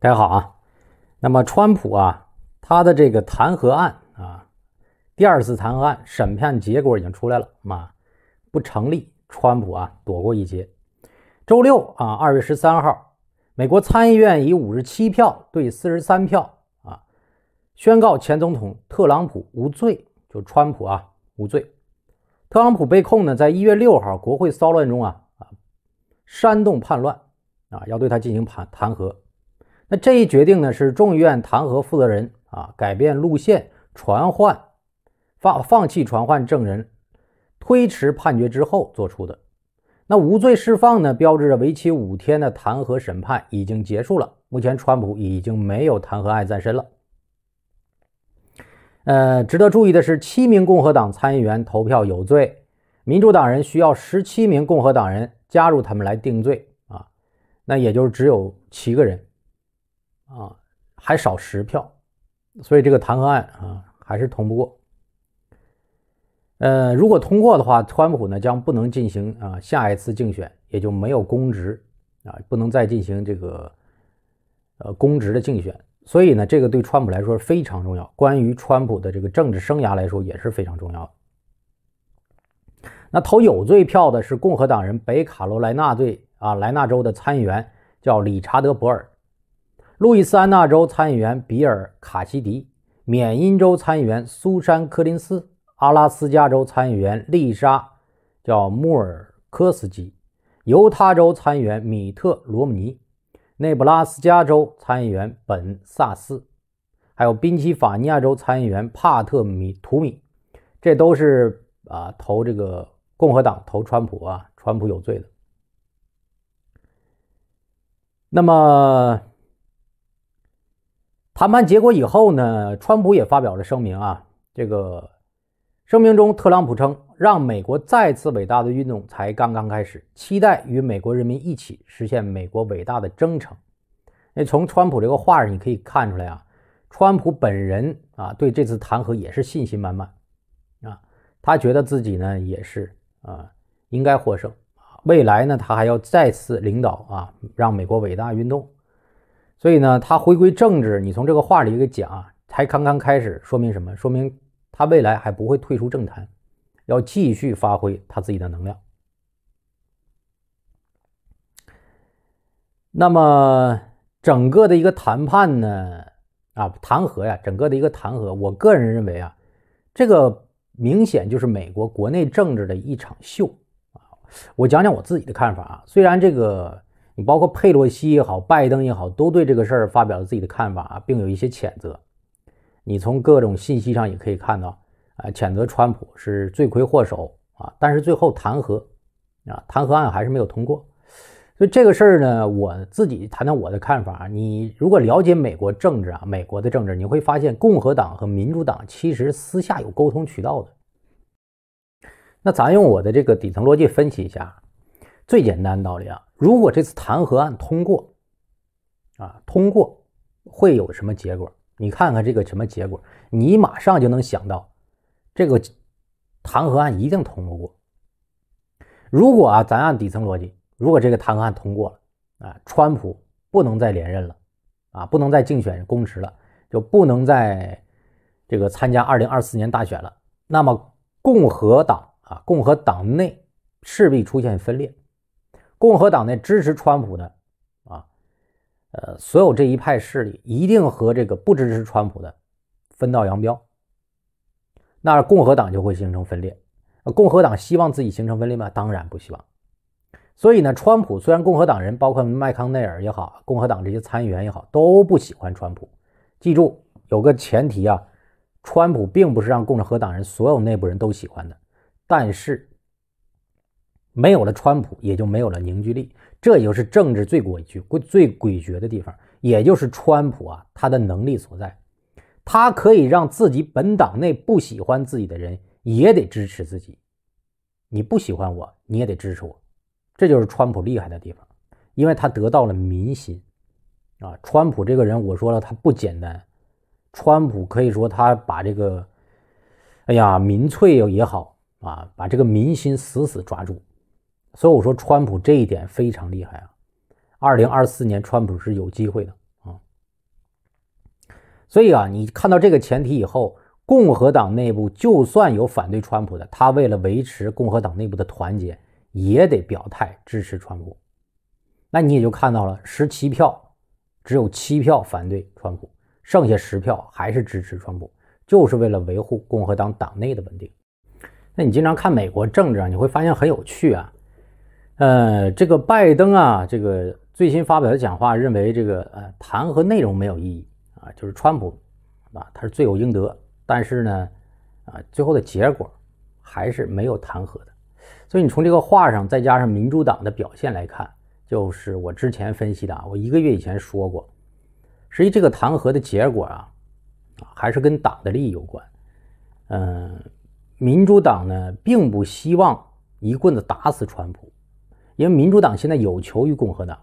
大家好啊，那么川普啊，他的这个弹劾案啊，第二次弹劾案审判结果已经出来了嘛，不成立，川普啊躲过一劫。周六啊，二月十三号，美国参议院以五十七票对四十三票啊，宣告前总统特朗普无罪，就川普啊无罪。特朗普被控呢，在一月六号国会骚乱中啊啊，煽动叛乱啊，要对他进行弹弹劾。那这一决定呢，是众议院弹劾负责人啊改变路线，传唤放放弃传唤证人，推迟判决之后做出的。那无罪释放呢，标志着为期五天的弹劾审判已经结束了。目前，川普已经没有弹劾案在身了。呃，值得注意的是，七名共和党参议员投票有罪，民主党人需要十七名共和党人加入他们来定罪啊。那也就是只有七个人。啊，还少十票，所以这个弹劾案啊还是通不过。呃，如果通过的话，川普呢将不能进行啊下一次竞选，也就没有公职啊，不能再进行这个呃公职的竞选。所以呢，这个对川普来说非常重要，关于川普的这个政治生涯来说也是非常重要的。那投有罪票的是共和党人北卡罗莱纳队啊莱纳州的参议员叫理查德博尔。路易斯安那州参议员比尔·卡西迪，缅因州参议员苏珊·柯林斯，阿拉斯加州参议员丽莎·叫穆尔科斯基，犹他州参议员米特·罗姆尼，内布拉斯加州参议员本·萨斯，还有宾夕法尼亚州参议员帕特·米图米，这都是啊投这个共和党投川普啊，川普有罪的。那么。谈判结果以后呢，川普也发表了声明啊。这个声明中，特朗普称：“让美国再次伟大的运动才刚刚开始，期待与美国人民一起实现美国伟大的征程。”那从川普这个话上，你可以看出来啊，川普本人啊对这次弹劾也是信心满满啊，他觉得自己呢也是啊应该获胜未来呢他还要再次领导啊，让美国伟大运动。所以呢，他回归政治，你从这个话里给讲啊，才刚刚开始，说明什么？说明他未来还不会退出政坛，要继续发挥他自己的能量。那么整个的一个谈判呢，啊，弹劾呀，整个的一个弹劾，我个人认为啊，这个明显就是美国国内政治的一场秀啊。我讲讲我自己的看法啊，虽然这个。你包括佩洛西也好，拜登也好，都对这个事儿发表了自己的看法，并有一些谴责。你从各种信息上也可以看到，啊，谴责川普是罪魁祸首啊，但是最后弹劾，啊，弹劾案还是没有通过。所以这个事儿呢，我自己谈谈我的看法。你如果了解美国政治啊，美国的政治，你会发现共和党和民主党其实私下有沟通渠道的。那咱用我的这个底层逻辑分析一下。最简单的道理啊，如果这次弹劾案通过，啊，通过会有什么结果？你看看这个什么结果，你马上就能想到，这个弹劾案一定通过。如果啊，咱按底层逻辑，如果这个弹劾案通过了，啊，川普不能再连任了，啊，不能再竞选公职了，就不能再这个参加二零二四年大选了。那么共和党啊，共和党内势必出现分裂。共和党内支持川普的，啊，呃，所有这一派势力一定和这个不支持川普的分道扬镳，那共和党就会形成分裂。共和党希望自己形成分裂吗？当然不希望。所以呢，川普虽然共和党人，包括麦康奈尔也好，共和党这些参议员也好，都不喜欢川普。记住有个前提啊，川普并不是让共和党人所有内部人都喜欢的，但是。没有了川普，也就没有了凝聚力。这就是政治最诡谲、最诡谲的地方，也就是川普啊，他的能力所在。他可以让自己本党内不喜欢自己的人也得支持自己。你不喜欢我，你也得支持我。这就是川普厉害的地方，因为他得到了民心。啊，川普这个人，我说了，他不简单。川普可以说他把这个，哎呀，民粹也好啊，把这个民心死死抓住。所以我说，川普这一点非常厉害啊！二零二四年，川普是有机会的啊！所以啊，你看到这个前提以后，共和党内部就算有反对川普的，他为了维持共和党内部的团结，也得表态支持川普。那你也就看到了，十七票，只有七票反对川普，剩下十票还是支持川普，就是为了维护共和党党内的稳定。那你经常看美国政治啊，你会发现很有趣啊！呃，这个拜登啊，这个最新发表的讲话认为，这个呃，弹劾内容没有意义啊，就是川普，啊他是罪有应得，但是呢，啊，最后的结果还是没有弹劾的。所以你从这个话上，再加上民主党的表现来看，就是我之前分析的啊，我一个月以前说过，实际这个弹劾的结果啊，啊，还是跟党的利益有关。嗯，民主党呢，并不希望一棍子打死川普。因为民主党现在有求于共和党，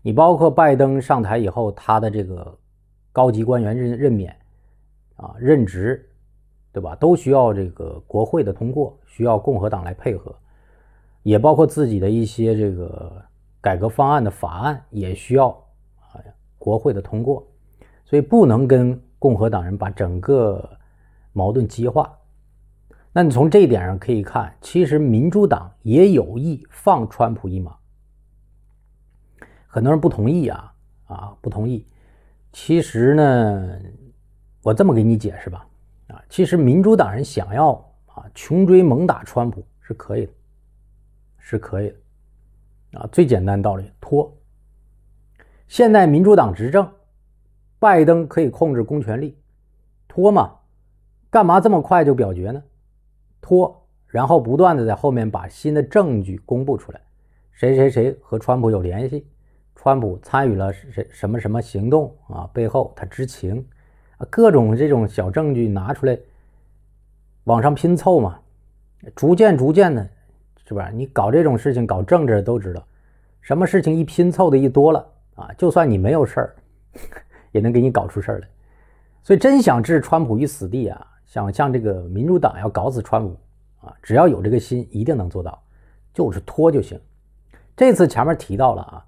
你包括拜登上台以后，他的这个高级官员任任免啊、任职，对吧？都需要这个国会的通过，需要共和党来配合，也包括自己的一些这个改革方案的法案，也需要啊国会的通过，所以不能跟共和党人把整个矛盾激化。那你从这一点上可以看，其实民主党也有意放川普一马。很多人不同意啊啊不同意。其实呢，我这么给你解释吧，啊，其实民主党人想要啊穷追猛打川普是可以的，是可以的。啊，最简单道理拖。现在民主党执政，拜登可以控制公权力，拖嘛，干嘛这么快就表决呢？拖，然后不断的在后面把新的证据公布出来，谁谁谁和川普有联系，川普参与了谁什么什么行动啊，背后他知情，各种这种小证据拿出来，往上拼凑嘛，逐渐逐渐的，是吧？你搞这种事情，搞政治的都知道，什么事情一拼凑的一多了啊，就算你没有事儿，也能给你搞出事儿来。所以真想置川普于死地啊。想像这个民主党要搞死川普啊，只要有这个心，一定能做到，就是拖就行。这次前面提到了啊，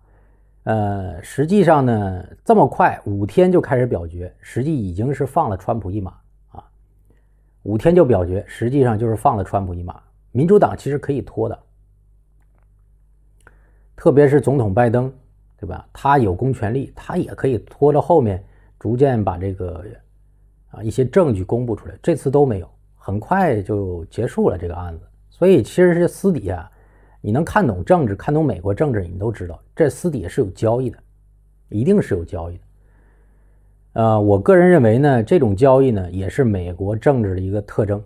呃，实际上呢，这么快五天就开始表决，实际已经是放了川普一马啊。五天就表决，实际上就是放了川普一马。民主党其实可以拖的，特别是总统拜登，对吧？他有公权力，他也可以拖到后面，逐渐把这个。啊，一些证据公布出来，这次都没有，很快就结束了这个案子。所以，其实是私底下，你能看懂政治，看懂美国政治，你都知道，这私底下是有交易的，一定是有交易的。呃，我个人认为呢，这种交易呢，也是美国政治的一个特征，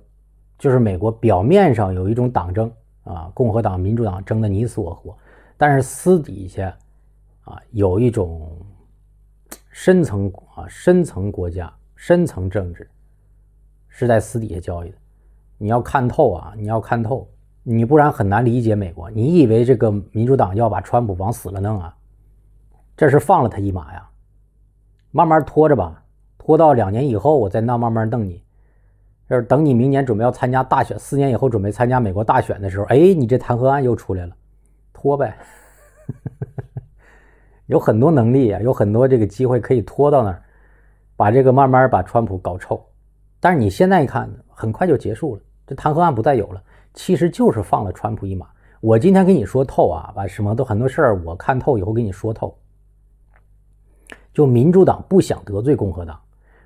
就是美国表面上有一种党争啊，共和党、民主党争的你死我活，但是私底下啊，有一种深层啊，深层国家。深层政治是在私底下交易的，你要看透啊！你要看透，你不然很难理解美国。你以为这个民主党要把川普往死了弄啊？这是放了他一马呀，慢慢拖着吧，拖到两年以后，我再那慢慢瞪你。要是等你明年准备要参加大选，四年以后准备参加美国大选的时候，哎，你这弹劾案又出来了，拖呗。有很多能力啊，有很多这个机会可以拖到那儿。把这个慢慢把川普搞臭，但是你现在一看，很快就结束了，这弹劾案不再有了。其实就是放了川普一马。我今天跟你说透啊，把什么都很多事儿我看透以后跟你说透。就民主党不想得罪共和党，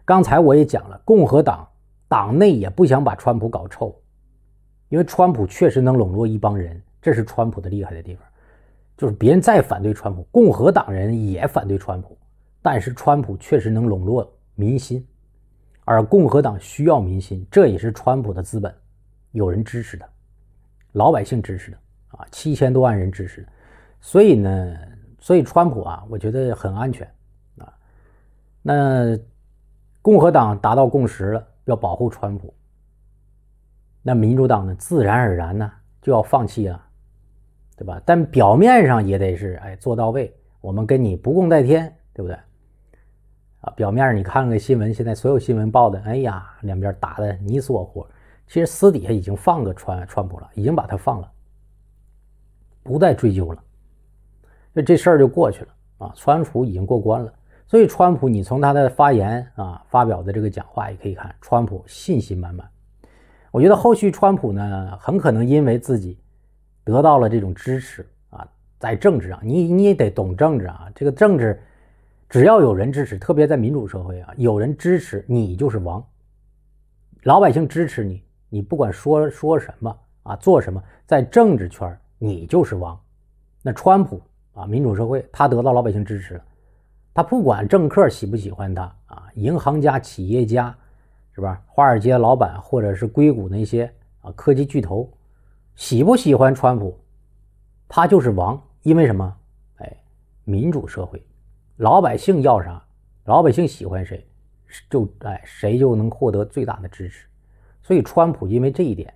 刚才我也讲了，共和党党内也不想把川普搞臭，因为川普确实能笼络一帮人，这是川普的厉害的地方。就是别人再反对川普，共和党人也反对川普，但是川普确实能笼络。民心，而共和党需要民心，这也是川普的资本，有人支持的，老百姓支持的啊，七千多万人支持，所以呢，所以川普啊，我觉得很安全啊。那共和党达到共识了，要保护川普，那民主党呢，自然而然呢就要放弃了，对吧？但表面上也得是哎做到位，我们跟你不共戴天，对不对？啊，表面你看看新闻，现在所有新闻报的，哎呀，两边打的你死我活。其实私底下已经放个川川普了，已经把他放了，不再追究了，这这事儿就过去了啊。川普已经过关了，所以川普你从他的发言啊发表的这个讲话也可以看，川普信心满满。我觉得后续川普呢，很可能因为自己得到了这种支持啊，在政治上，你你也得懂政治啊，这个政治。只要有人支持，特别在民主社会啊，有人支持你就是王。老百姓支持你，你不管说说什么啊，做什么，在政治圈你就是王。那川普啊，民主社会，他得到老百姓支持，他不管政客喜不喜欢他啊，银行家、企业家，是吧？华尔街老板或者是硅谷那些啊科技巨头，喜不喜欢川普，他就是王。因为什么？哎，民主社会。老百姓要啥，老百姓喜欢谁，就哎，谁就能获得最大的支持。所以川普因为这一点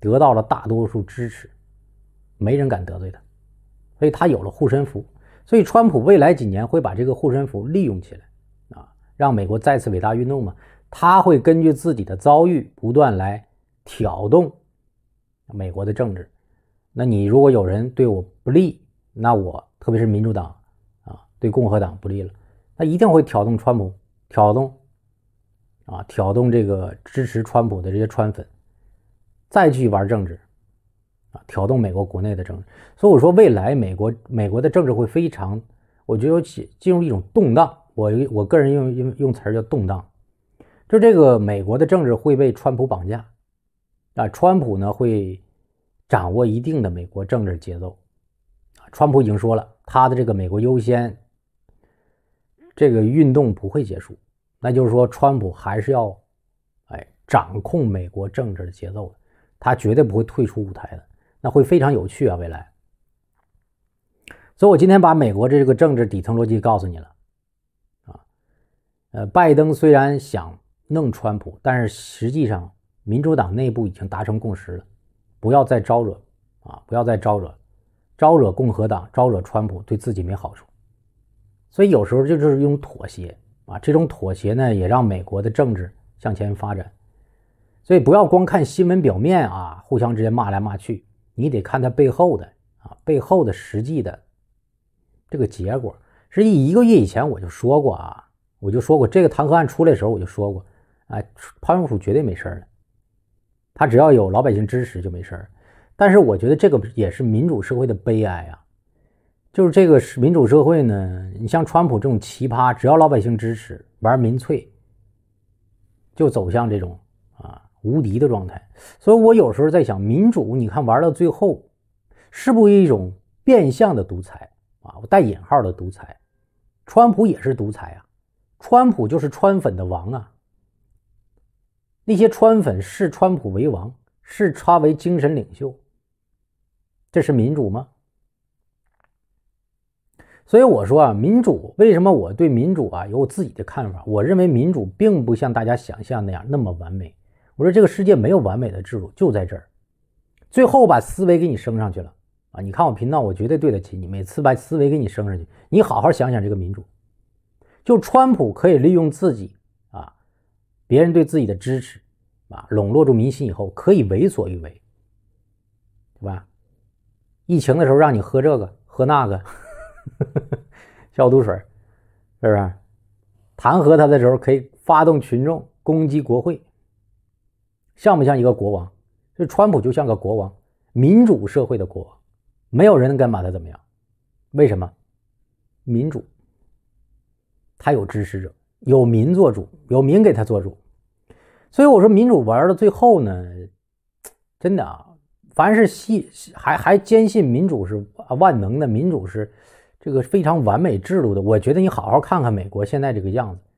得到了大多数支持，没人敢得罪他，所以他有了护身符。所以川普未来几年会把这个护身符利用起来啊，让美国再次伟大运动嘛。他会根据自己的遭遇不断来挑动美国的政治。那你如果有人对我不利，那我特别是民主党。对共和党不利了，他一定会挑动川普，挑动，啊，挑动这个支持川普的这些川粉，再去玩政治，啊，挑动美国国内的政治。所以我说，未来美国美国的政治会非常，我觉得进进入一种动荡。我我个人用用用词儿叫动荡，就这个美国的政治会被川普绑架，啊，川普呢会掌握一定的美国政治节奏。川普已经说了，他的这个美国优先。这个运动不会结束，那就是说，川普还是要，哎，掌控美国政治的节奏的，他绝对不会退出舞台的，那会非常有趣啊，未来。所以，我今天把美国这个政治底层逻辑告诉你了，啊，呃，拜登虽然想弄川普，但是实际上，民主党内部已经达成共识了，不要再招惹，啊，不要再招惹，招惹共和党，招惹川普，对自己没好处。所以有时候就是用妥协啊，这种妥协呢，也让美国的政治向前发展。所以不要光看新闻表面啊，互相之间骂来骂去，你得看他背后的啊，背后的实际的这个结果。实际一个月以前我就说过啊，我就说过这个弹劾案出来的时候我就说过，啊，潘永普绝对没事儿了，他只要有老百姓支持就没事儿。但是我觉得这个也是民主社会的悲哀啊。就是这个是民主社会呢，你像川普这种奇葩，只要老百姓支持，玩民粹，就走向这种啊无敌的状态。所以我有时候在想，民主，你看玩到最后，是不是一种变相的独裁啊？带引号的独裁。川普也是独裁啊，川普就是川粉的王啊。那些川粉视川普为王，视他为精神领袖。这是民主吗？所以我说啊，民主为什么我对民主啊有我自己的看法？我认为民主并不像大家想象那样那么完美。我说这个世界没有完美的制度，就在这儿。最后把思维给你升上去了啊！你看我频道，我绝对对得起你。每次把思维给你升上去，你好好想想这个民主。就川普可以利用自己啊，别人对自己的支持啊，笼络住民心以后，可以为所欲为，对吧？疫情的时候让你喝这个喝那个。消毒水，是不是弹劾他的时候可以发动群众攻击国会？像不像一个国王？这川普就像个国王，民主社会的国王，没有人敢把他怎么样。为什么？民主，他有支持者，有民做主，有民给他做主。所以我说，民主玩到最后呢，真的啊，凡是信还还坚信民主是万能的，民主是。这个非常完美制度的，我觉得你好好看看美国现在这个样子。